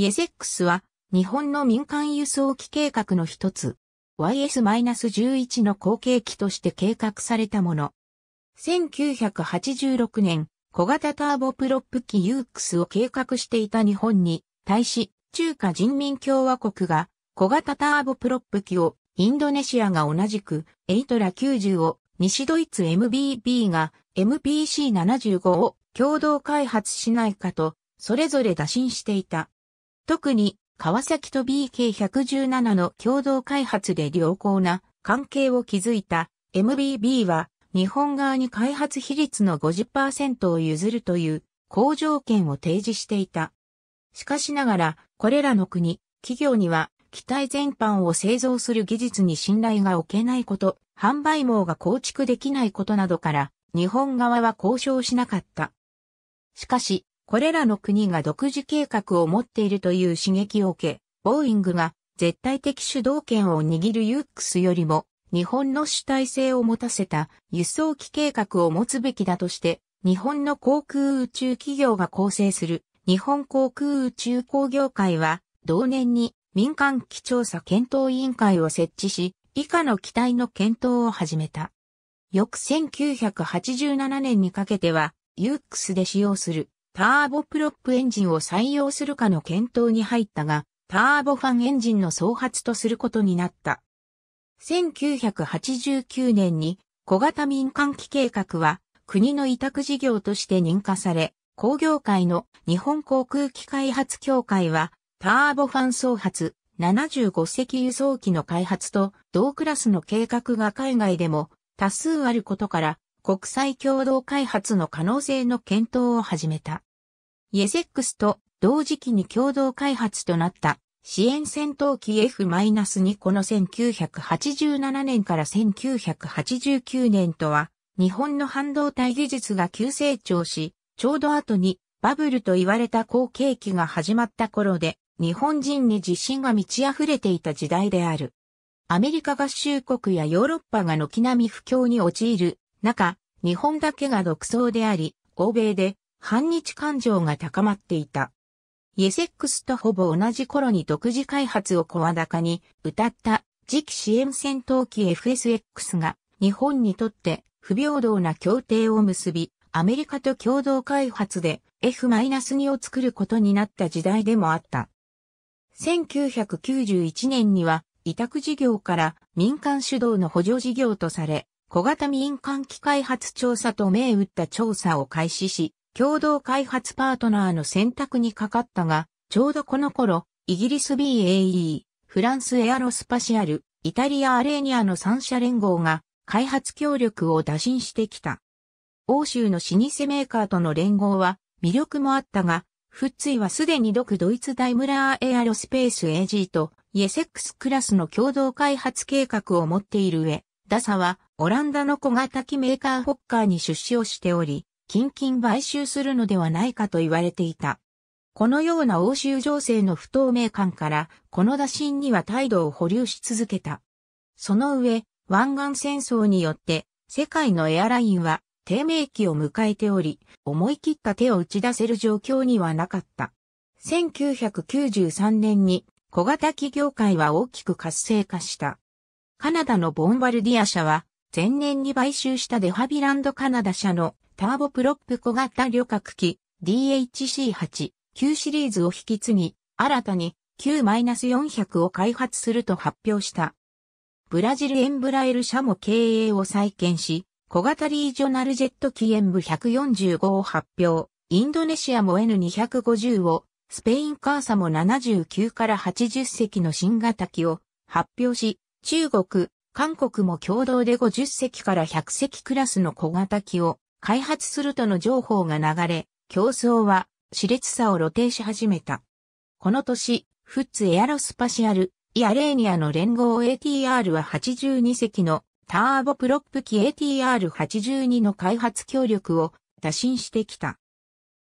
イエセックスは日本の民間輸送機計画の一つ YS-11 の後継機として計画されたもの。1986年、小型ターボプロップ機ユークスを計画していた日本に対し中華人民共和国が小型ターボプロップ機をインドネシアが同じくエイトラ90を西ドイツ MBB が MPC75 を共同開発しないかとそれぞれ打診していた。特に川崎と BK117 の共同開発で良好な関係を築いた MBB は日本側に開発比率の50%を譲るという好条件を提示していた。しかしながら、これらの国、企業には機体全般を製造する技術に信頼が置けないこと、販売網が構築できないことなどから、日本側は交渉しなかった。しかし、これらの国が独自計画を持っているという刺激を受け、ボーイングが絶対的主導権を握るユックスよりも日本の主体性を持たせた輸送機計画を持つべきだとして、日本の航空宇宙企業が構成する日本航空宇宙工業会は同年に民間機調査検討委員会を設置し、以下の機体の検討を始めた。翌1987年にかけては、ユークスで使用するターボプロップエンジンを採用するかの検討に入ったが、ターボファンエンジンの創発とすることになった。1989年に小型民間機計画は国の委託事業として認可され、工業界の日本航空機開発協会はターボファン創発75隻輸送機の開発と同クラスの計画が海外でも多数あることから国際共同開発の可能性の検討を始めた。イエセックスと同時期に共同開発となった支援戦闘機 F-2 この1987年から1989年とは日本の半導体技術が急成長し、ちょうど後にバブルと言われた後景気が始まった頃で日本人に自信が満ち溢れていた時代である。アメリカ合衆国やヨーロッパが軒並み不況に陥る中、日本だけが独走であり、欧米で反日感情が高まっていた。イエセックスとほぼ同じ頃に独自開発を声高に歌った次期支援戦闘機 FSX が日本にとって不平等な協定を結び、アメリカと共同開発で F-2 を作ることになった時代でもあった。1991年には委託事業から民間主導の補助事業とされ、小型民間機開発調査と銘打った調査を開始し、共同開発パートナーの選択にかかったが、ちょうどこの頃、イギリス BAE、フランスエアロスパシアル、イタリアアレーニアの三社連合が開発協力を打診してきた。欧州の老舗メーカーとの連合は魅力もあったが、フッツイはすでに独ドイツダイムラーエアロスペース AG とイエセックスクラスの共同開発計画を持っている上、ダサはオランダの小型機メーカーホッカーに出資をしており、近々買収するのではないかと言われていた。このような欧州情勢の不透明感から、この打診には態度を保留し続けた。その上、湾岸戦争によって、世界のエアラインは低迷期を迎えており、思い切った手を打ち出せる状況にはなかった。1993年に小型機業界は大きく活性化した。カナダのボンバルディア社は前年に買収したデファビランドカナダ社のターボプロップ小型旅客機 DHC8 9シリーズを引き継ぎ、新たに Q-400 を開発すると発表した。ブラジルエンブラエル社も経営を再建し、小型リージョナルジェット機 M145 を発表。インドネシアも N250 を、スペインカーサも79から80隻の新型機を発表し、中国、韓国も共同で50隻から100隻クラスの小型機を開発するとの情報が流れ、競争は熾烈さを露呈し始めた。この年、フッツエアロスパシアル、イアレーニアの連合 ATR は82隻のターボプロップ機 ATR82 の開発協力を打診してきた。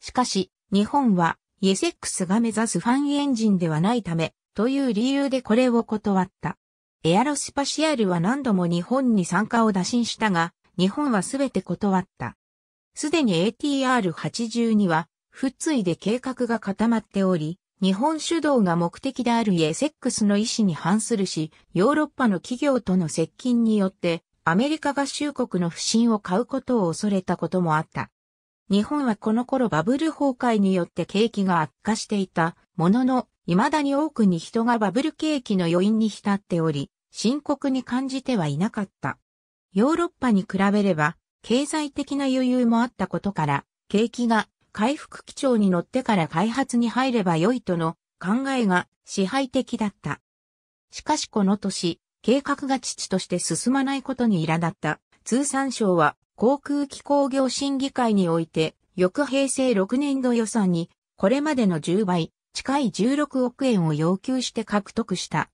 しかし、日本はイエセックスが目指すファンエンジンではないため、という理由でこれを断った。エアロスパシアルは何度も日本に参加を打診したが、日本はすべて断った。すでに ATR82 は、不遂で計画が固まっており、日本主導が目的であるイエセックスの意思に反するし、ヨーロッパの企業との接近によって、アメリカ合衆国の不信を買うことを恐れたこともあった。日本はこの頃バブル崩壊によって景気が悪化していたものの、未だに多くに人がバブル景気の余韻に浸っており、深刻に感じてはいなかった。ヨーロッパに比べれば、経済的な余裕もあったことから、景気が回復基調に乗ってから開発に入れば良いとの考えが支配的だった。しかしこの年、計画が父として進まないことに苛立った。通産省は航空機工業審議会において、翌平成6年度予算に、これまでの10倍、近い16億円を要求して獲得した。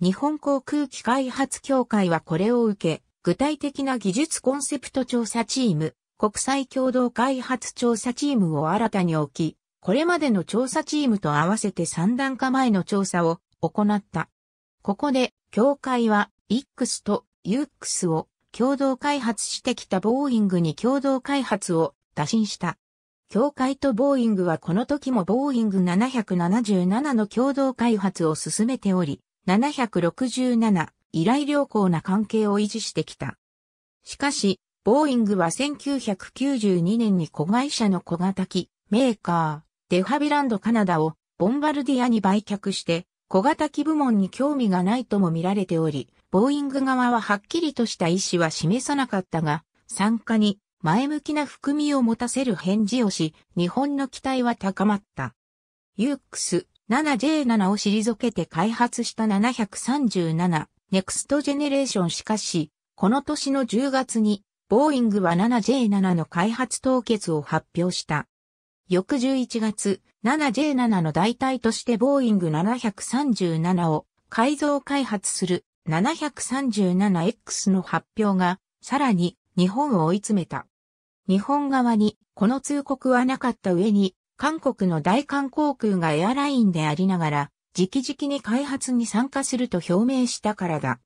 日本航空機開発協会はこれを受け、具体的な技術コンセプト調査チーム、国際共同開発調査チームを新たに置き、これまでの調査チームと合わせて3段階前の調査を行った。ここで、協会は x と UX を共同開発してきたボーイングに共同開発を打診した。協会とボーイングはこの時もボーイング777の共同開発を進めており、767依頼良好な関係を維持してきた。しかし、ボーイングは1992年に子会社の小型機、メーカー、デハビランドカナダをボンバルディアに売却して、小型機部門に興味がないとも見られており、ボーイング側ははっきりとした意思は示さなかったが、参加に前向きな含みを持たせる返事をし、日本の期待は高まった。ユークス 7J7 を退けて開発した737ネクストジェネレーションしかし、この年の10月に、ボーイングは 7J7 の開発凍結を発表した。翌11月、7J7 の代替としてボーイング737を改造開発する 737X の発表が、さらに日本を追い詰めた。日本側にこの通告はなかった上に、韓国の大韓航空がエアラインでありながら、直々に開発に参加すると表明したからだ。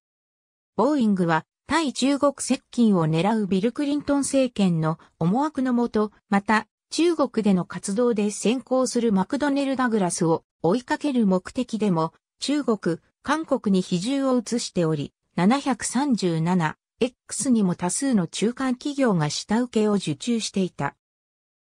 ボーイングは対中国接近を狙うビル・クリントン政権の思惑のもと、また中国での活動で先行するマクドネル・ダグラスを追いかける目的でも中国、韓国に比重を移しており、737、X にも多数の中間企業が下請けを受注していた。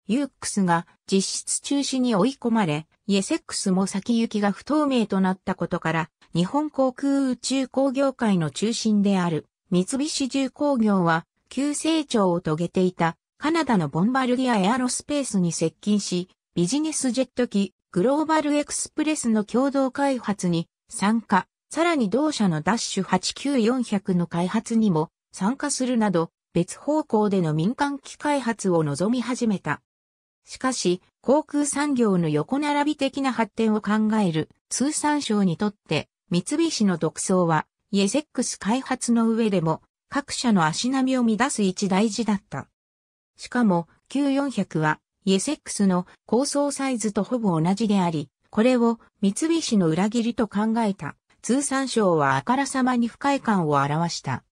UX が実質中止に追い込まれ、イエセックスも先行きが不透明となったことから、日本航空宇宙工業界の中心である三菱重工業は急成長を遂げていたカナダのボンバルディアエアロスペースに接近し、ビジネスジェット機グローバルエクスプレスの共同開発に参加、さらに同社のダッシュ89400の開発にも参加するなど、別方向での民間機開発を望み始めた。しかし、航空産業の横並び的な発展を考える通産省にとって、三菱の独走は、イエセックス開発の上でも、各社の足並みを乱す一大事だった。しかも、Q400 は、イエセックスの構想サイズとほぼ同じであり、これを三菱の裏切りと考えた、通産省はあからさまに不快感を表した。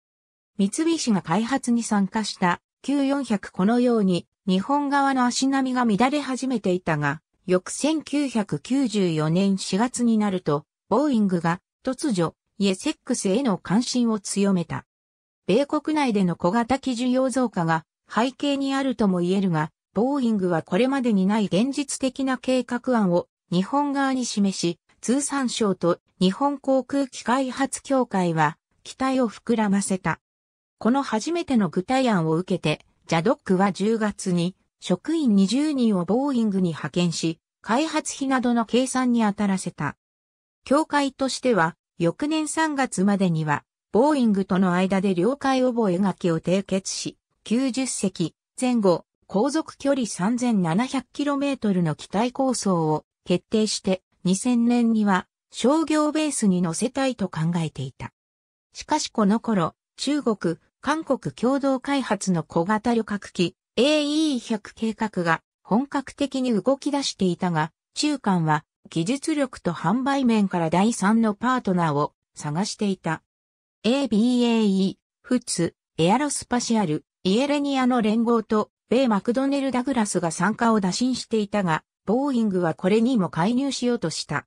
三菱が開発に参加した Q400 このように日本側の足並みが乱れ始めていたが、翌1994年4月になると、ボーイングが突如、イエセックスへの関心を強めた。米国内での小型機需要増加が背景にあるとも言えるが、ボーイングはこれまでにない現実的な計画案を日本側に示し、通産省と日本航空機開発協会は期待を膨らませた。この初めての具体案を受けて、ジャドックは10月に職員20人をボーイングに派遣し、開発費などの計算に当たらせた。協会としては、翌年3月までには、ボーイングとの間で了解覚書を締結し、90隻前後、航続距離 3700km の機体構想を決定して、2000年には商業ベースに乗せたいと考えていた。しかしこの頃、中国、韓国共同開発の小型旅客機 AE100 計画が本格的に動き出していたが、中間は技術力と販売面から第三のパートナーを探していた。ABAE、フツ、エアロスパシアル、イエレニアの連合と、米マクドネル・ダグラスが参加を打診していたが、ボーイングはこれにも介入しようとした。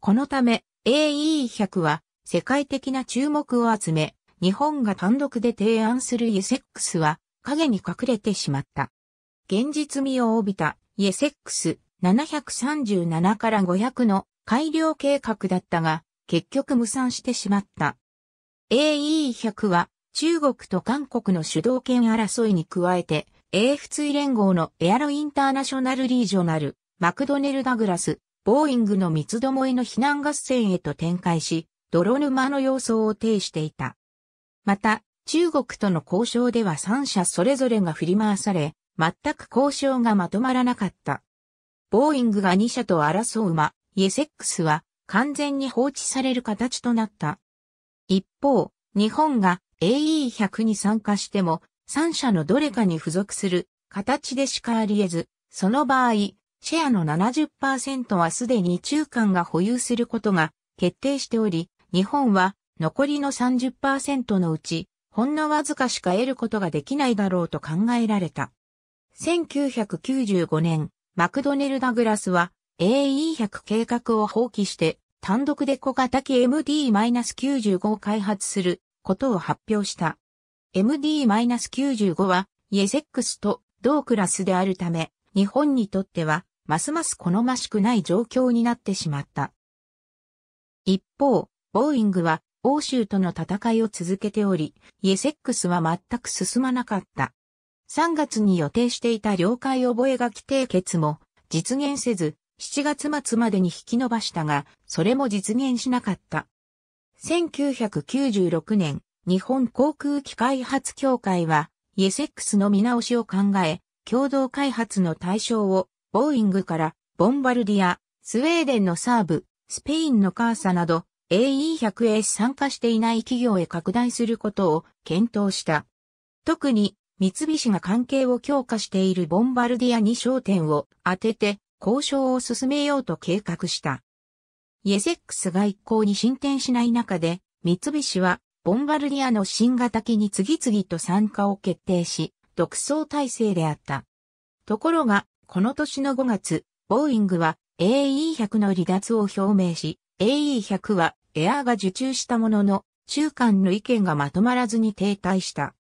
このため、AE100 は世界的な注目を集め、日本が単独で提案するイエセックスは影に隠れてしまった。現実味を帯びたイエセックス737から500の改良計画だったが、結局無産してしまった。AE100 は中国と韓国の主導権争いに加えて、英仏連合のエアロインターナショナルリージョナル、マクドネル・ダグラス、ボーイングの三つどもえの避難合戦へと展開し、泥沼の様相を呈していた。また、中国との交渉では3社それぞれが振り回され、全く交渉がまとまらなかった。ボーイングが2社と争うま、イエセックスは完全に放置される形となった。一方、日本が AE100 に参加しても、3社のどれかに付属する形でしかあり得ず、その場合、シェアの70%はすでに中間が保有することが決定しており、日本は残りの30%のうち、ほんのわずかしか得ることができないだろうと考えられた。1995年、マクドネル・ダグラスは AE100 計画を放棄して単独で小型機 MD-95 を開発することを発表した。MD-95 はイエセックスと同クラスであるため、日本にとってはますます好ましくない状況になってしまった。一方、ボーイングは欧州との戦いを続けており、イエセックスは全く進まなかった。3月に予定していた領海覚書締結も実現せず、7月末までに引き延ばしたが、それも実現しなかった。1996年、日本航空機開発協会は、イエセックスの見直しを考え、共同開発の対象を、ボーイングから、ボンバルディア、スウェーデンのサーブ、スペインのカーサなど、AE100 へ参加していない企業へ拡大することを検討した。特に三菱が関係を強化しているボンバルディアに焦点を当てて交渉を進めようと計画した。イエセックスが一向に進展しない中で、三菱はボンバルディアの新型機に次々と参加を決定し、独走体制であった。ところが、この年の5月、ボーイングは AE100 の離脱を表明し、AE100 はエアーが受注したものの、中間の意見がまとまらずに停滞した。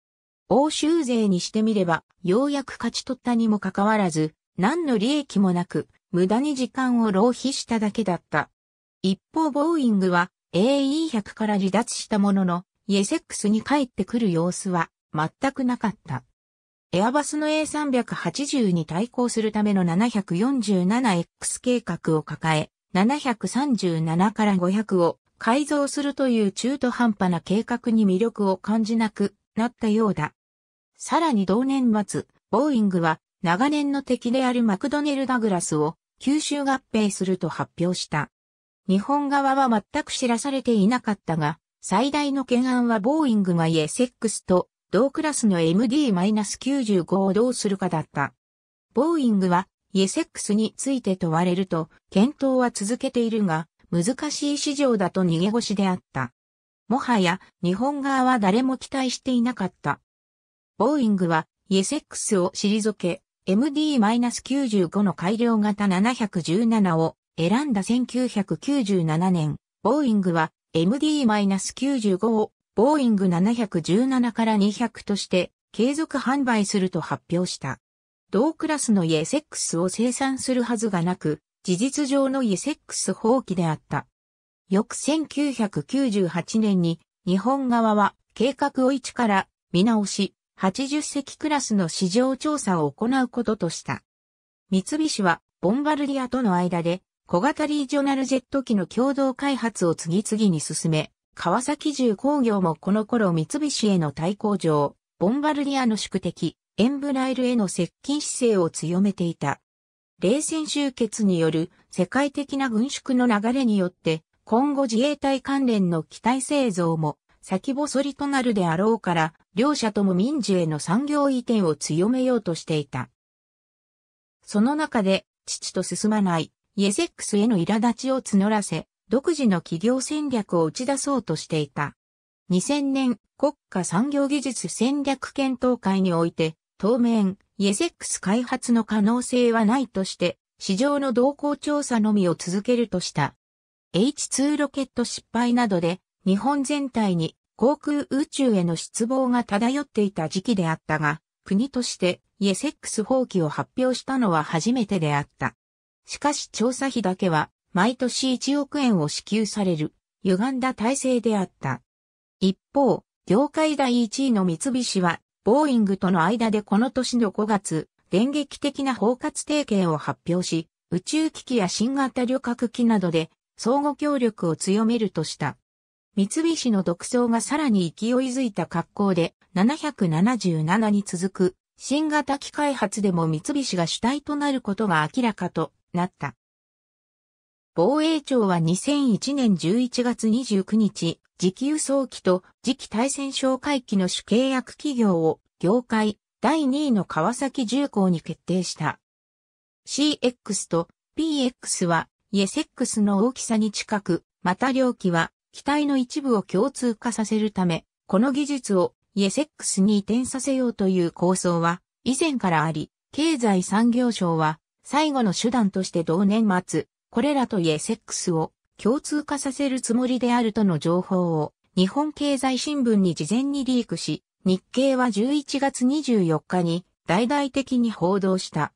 欧州勢にしてみれば、ようやく勝ち取ったにもかかわらず、何の利益もなく、無駄に時間を浪費しただけだった。一方、ボーイングは AE100 から離脱したものの、イエセックスに帰ってくる様子は全くなかった。エアバスの A380 に対抗するための 747X 計画を抱え、737から500を改造するという中途半端な計画に魅力を感じなくなったようだ。さらに同年末、ボーイングは長年の敵であるマクドネル・ダグラスを吸収合併すると発表した。日本側は全く知らされていなかったが、最大の懸案はボーイングがイエセックスと同クラスの MD-95 をどうするかだった。ボーイングはイエセックスについて問われると検討は続けているが、難しい市場だと逃げ腰であった。もはや日本側は誰も期待していなかった。ボーイングはイエセックスを退け、MD-95 の改良型717を選んだ1997年、ボーイングは MD-95 をボーイング717から200として継続販売すると発表した。同クラスのイエセックスを生産するはずがなく、事実上のイセックス放棄であった。翌1998年に日本側は計画を一から見直し、80隻クラスの市場調査を行うこととした。三菱はボンバルディアとの間で小型リージョナルジェット機の共同開発を次々に進め、川崎重工業もこの頃三菱への対抗上、ボンバルディアの宿敵、エンブライルへの接近姿勢を強めていた。冷戦終結による世界的な軍縮の流れによって、今後自衛隊関連の機体製造も先細りとなるであろうから、両者とも民事への産業移転を強めようとしていた。その中で、父と進まない、イエセックスへの苛立ちを募らせ、独自の企業戦略を打ち出そうとしていた。2000年、国家産業技術戦略検討会において、当面、イエセックス開発の可能性はないとして、市場の動向調査のみを続けるとした。H2 ロケット失敗などで、日本全体に航空宇宙への失望が漂っていた時期であったが、国としてイエセックス放棄を発表したのは初めてであった。しかし調査費だけは毎年1億円を支給される、歪んだ体制であった。一方、業界第1位の三菱はボーイングとの間でこの年の5月、電撃的な包括提携を発表し、宇宙機器や新型旅客機などで相互協力を強めるとした。三菱の独創がさらに勢いづいた格好で777に続く新型機開発でも三菱が主体となることが明らかとなった。防衛庁は2001年11月29日、時給早期と次期対戦哨戒機の主契約企業を業界第2位の川崎重工に決定した。CX と PX はイエセックスの大きさに近く、また量機は機体の一部を共通化させるため、この技術をイエセックスに移転させようという構想は以前からあり、経済産業省は最後の手段として同年末、これらとイエセックスを共通化させるつもりであるとの情報を日本経済新聞に事前にリークし、日経は11月24日に大々的に報道した。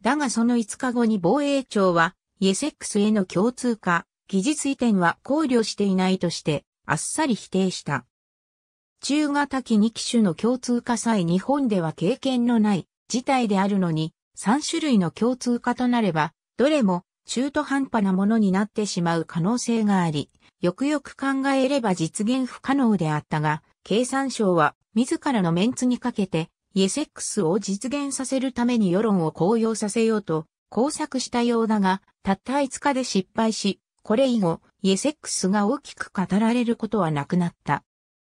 だがその5日後に防衛庁は、イエセックスへの共通化、技術移転は考慮していないとして、あっさり否定した。中型機2機種の共通化さえ日本では経験のない事態であるのに、3種類の共通化となれば、どれも中途半端なものになってしまう可能性があり、よくよく考えれば実現不可能であったが、経産省は自らのメンツにかけて、イエセックスを実現させるために世論を高揚させようと、工作したようだが、たった5日で失敗し、これ以後、イエセックスが大きく語られることはなくなった。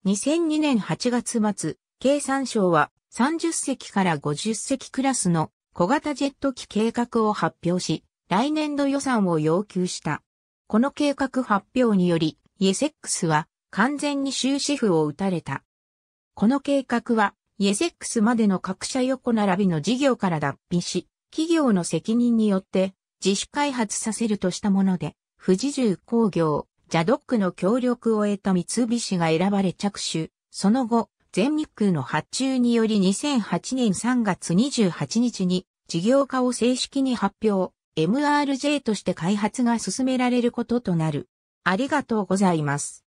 2002年8月末、経産省は30隻から50隻クラスの小型ジェット機計画を発表し、来年度予算を要求した。この計画発表により、イエセックスは完全に終止符を打たれた。この計画は、イエセックスまでの各社横並びの事業から脱皮し、企業の責任によって自主開発させるとしたもので、富士重工業、ジャドックの協力を得た三菱が選ばれ着手、その後、全日空の発注により2008年3月28日に事業化を正式に発表。MRJ として開発が進められることとなる。ありがとうございます。